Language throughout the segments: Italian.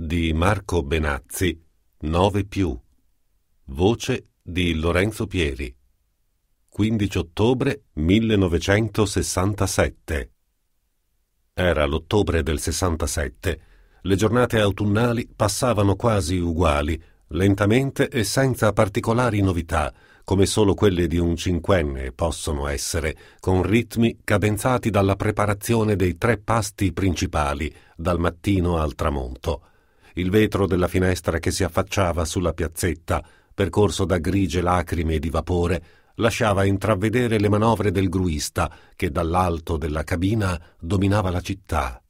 di Marco Benazzi, 9 più. Voce di Lorenzo Pieri. 15 ottobre 1967. Era l'ottobre del 67. Le giornate autunnali passavano quasi uguali, lentamente e senza particolari novità, come solo quelle di un cinquenne possono essere, con ritmi cadenzati dalla preparazione dei tre pasti principali, dal mattino al tramonto il vetro della finestra che si affacciava sulla piazzetta, percorso da grigie lacrime e di vapore, lasciava intravedere le manovre del gruista che dall'alto della cabina dominava la città.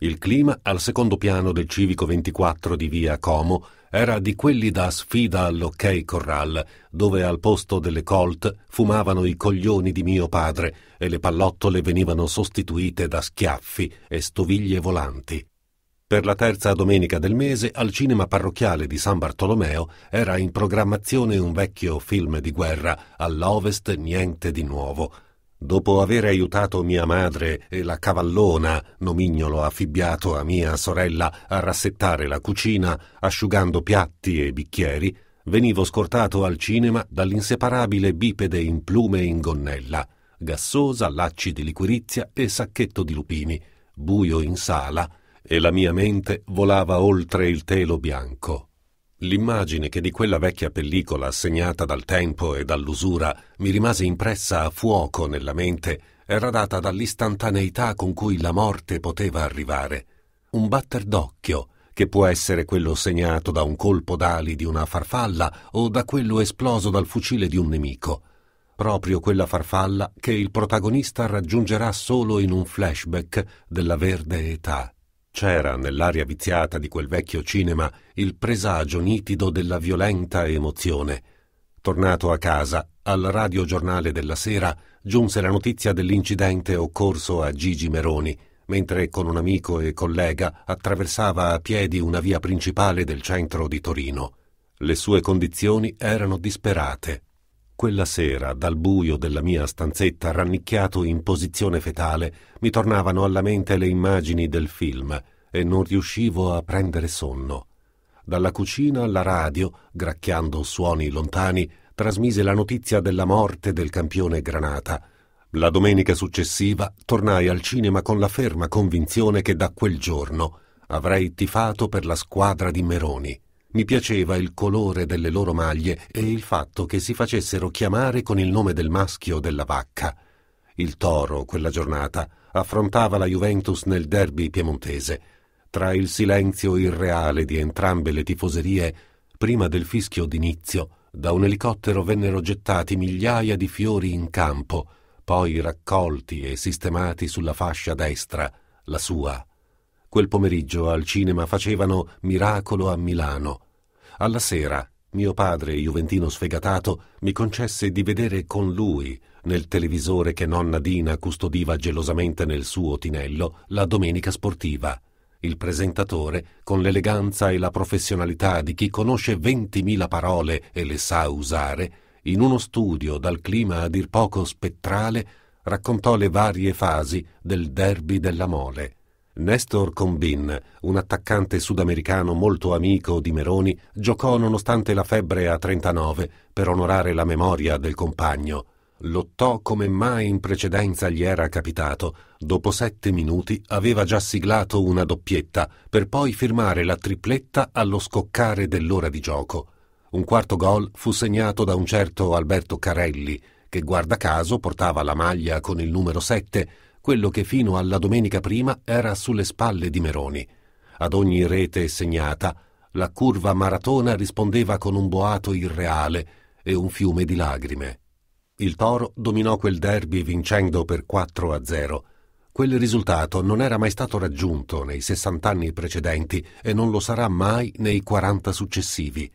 Il clima al secondo piano del civico 24 di via Como era di quelli da sfida all'Ok Corral, dove al posto delle Colt fumavano i coglioni di mio padre e le pallottole venivano sostituite da schiaffi e stoviglie volanti. Per la terza domenica del mese al cinema parrocchiale di San Bartolomeo era in programmazione un vecchio film di guerra, all'ovest niente di nuovo. Dopo aver aiutato mia madre e la cavallona, nomignolo affibbiato a mia sorella, a rassettare la cucina, asciugando piatti e bicchieri, venivo scortato al cinema dall'inseparabile bipede in plume e in gonnella, gassosa, lacci di liquirizia e sacchetto di lupini, buio in sala, e la mia mente volava oltre il telo bianco. L'immagine che di quella vecchia pellicola segnata dal tempo e dall'usura mi rimase impressa a fuoco nella mente era data dall'istantaneità con cui la morte poteva arrivare. Un batter d'occhio, che può essere quello segnato da un colpo d'ali di una farfalla o da quello esploso dal fucile di un nemico. Proprio quella farfalla che il protagonista raggiungerà solo in un flashback della verde età. C'era nell'aria viziata di quel vecchio cinema il presagio nitido della violenta emozione. Tornato a casa, al radiogiornale della sera giunse la notizia dell'incidente occorso a Gigi Meroni, mentre con un amico e collega attraversava a piedi una via principale del centro di Torino. Le sue condizioni erano disperate. Quella sera, dal buio della mia stanzetta, rannicchiato in posizione fetale, mi tornavano alla mente le immagini del film e non riuscivo a prendere sonno. Dalla cucina alla radio, gracchiando suoni lontani, trasmise la notizia della morte del campione Granata. La domenica successiva tornai al cinema con la ferma convinzione che da quel giorno avrei tifato per la squadra di Meroni. Mi piaceva il colore delle loro maglie e il fatto che si facessero chiamare con il nome del maschio della vacca. Il Toro, quella giornata, affrontava la Juventus nel derby piemontese. Tra il silenzio irreale di entrambe le tifoserie, prima del fischio d'inizio, da un elicottero vennero gettati migliaia di fiori in campo, poi raccolti e sistemati sulla fascia destra, la sua Quel pomeriggio al cinema facevano Miracolo a Milano. Alla sera mio padre, juventino sfegatato, mi concesse di vedere con lui, nel televisore che nonna Dina custodiva gelosamente nel suo tinello, la domenica sportiva. Il presentatore, con l'eleganza e la professionalità di chi conosce 20.000 parole e le sa usare, in uno studio dal clima a dir poco spettrale, raccontò le varie fasi del derby della mole. Nestor Combin, un attaccante sudamericano molto amico di Meroni, giocò nonostante la febbre a 39 per onorare la memoria del compagno. Lottò come mai in precedenza gli era capitato. Dopo sette minuti aveva già siglato una doppietta per poi firmare la tripletta allo scoccare dell'ora di gioco. Un quarto gol fu segnato da un certo Alberto Carelli, che guarda caso portava la maglia con il numero 7 quello che fino alla domenica prima era sulle spalle di Meroni. Ad ogni rete segnata, la curva maratona rispondeva con un boato irreale e un fiume di lagrime. Il Toro dominò quel derby vincendo per 4 a 0. Quel risultato non era mai stato raggiunto nei 60 anni precedenti e non lo sarà mai nei 40 successivi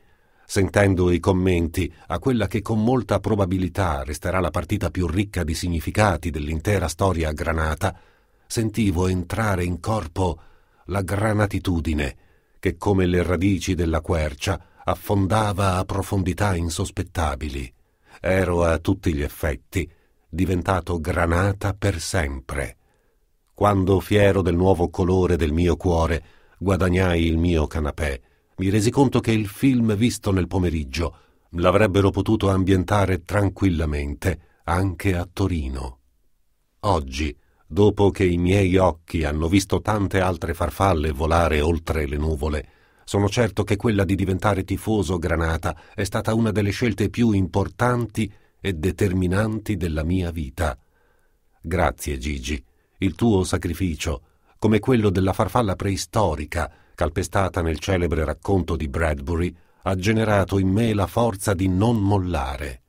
sentendo i commenti, a quella che con molta probabilità resterà la partita più ricca di significati dell'intera storia Granata, sentivo entrare in corpo la granatitudine che come le radici della quercia affondava a profondità insospettabili. Ero a tutti gli effetti diventato granata per sempre. Quando, fiero del nuovo colore del mio cuore, guadagnai il mio canapè, mi resi conto che il film visto nel pomeriggio l'avrebbero potuto ambientare tranquillamente anche a Torino. Oggi, dopo che i miei occhi hanno visto tante altre farfalle volare oltre le nuvole, sono certo che quella di diventare tifoso Granata è stata una delle scelte più importanti e determinanti della mia vita. Grazie Gigi, il tuo sacrificio, come quello della farfalla preistorica, calpestata nel celebre racconto di Bradbury, ha generato in me la forza di non mollare.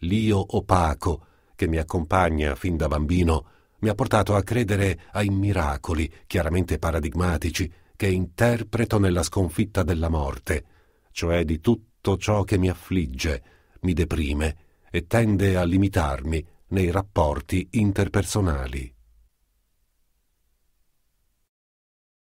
L'io opaco, che mi accompagna fin da bambino, mi ha portato a credere ai miracoli, chiaramente paradigmatici, che interpreto nella sconfitta della morte, cioè di tutto ciò che mi affligge, mi deprime e tende a limitarmi nei rapporti interpersonali.